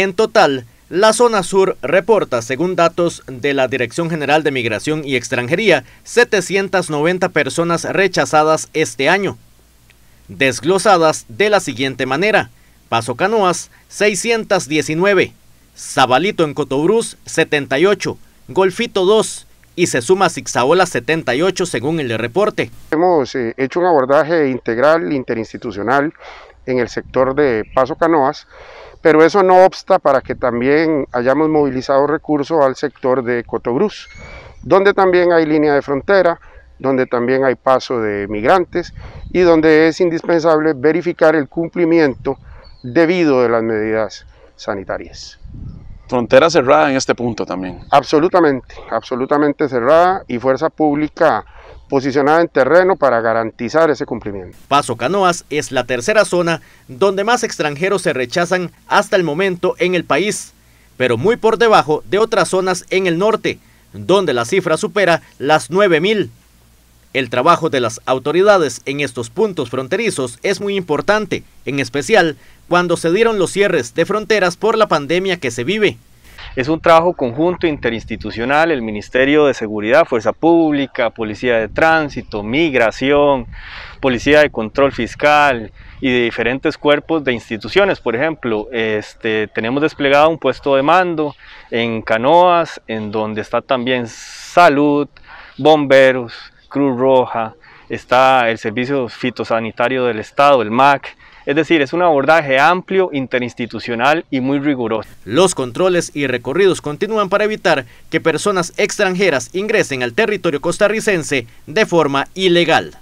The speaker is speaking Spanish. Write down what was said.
En total, la zona sur reporta, según datos de la Dirección General de Migración y Extranjería, 790 personas rechazadas este año, desglosadas de la siguiente manera. Paso Canoas, 619, Zabalito en Cotobruz, 78, Golfito 2 y se suma Zixaola 78 según el reporte. Hemos eh, hecho un abordaje integral, interinstitucional, en el sector de Paso Canoas, pero eso no obsta para que también hayamos movilizado recursos al sector de Cotobruz, donde también hay línea de frontera, donde también hay paso de migrantes y donde es indispensable verificar el cumplimiento debido de las medidas sanitarias. Frontera cerrada en este punto también. Absolutamente, absolutamente cerrada y fuerza pública posicionada en terreno para garantizar ese cumplimiento. Paso Canoas es la tercera zona donde más extranjeros se rechazan hasta el momento en el país, pero muy por debajo de otras zonas en el norte, donde la cifra supera las 9.000. El trabajo de las autoridades en estos puntos fronterizos es muy importante, en especial cuando se dieron los cierres de fronteras por la pandemia que se vive. Es un trabajo conjunto interinstitucional, el Ministerio de Seguridad, Fuerza Pública, Policía de Tránsito, Migración, Policía de Control Fiscal y de diferentes cuerpos de instituciones. Por ejemplo, este, tenemos desplegado un puesto de mando en Canoas, en donde está también salud, bomberos, Cruz Roja, está el Servicio Fitosanitario del Estado, el MAC, es decir, es un abordaje amplio, interinstitucional y muy riguroso. Los controles y recorridos continúan para evitar que personas extranjeras ingresen al territorio costarricense de forma ilegal.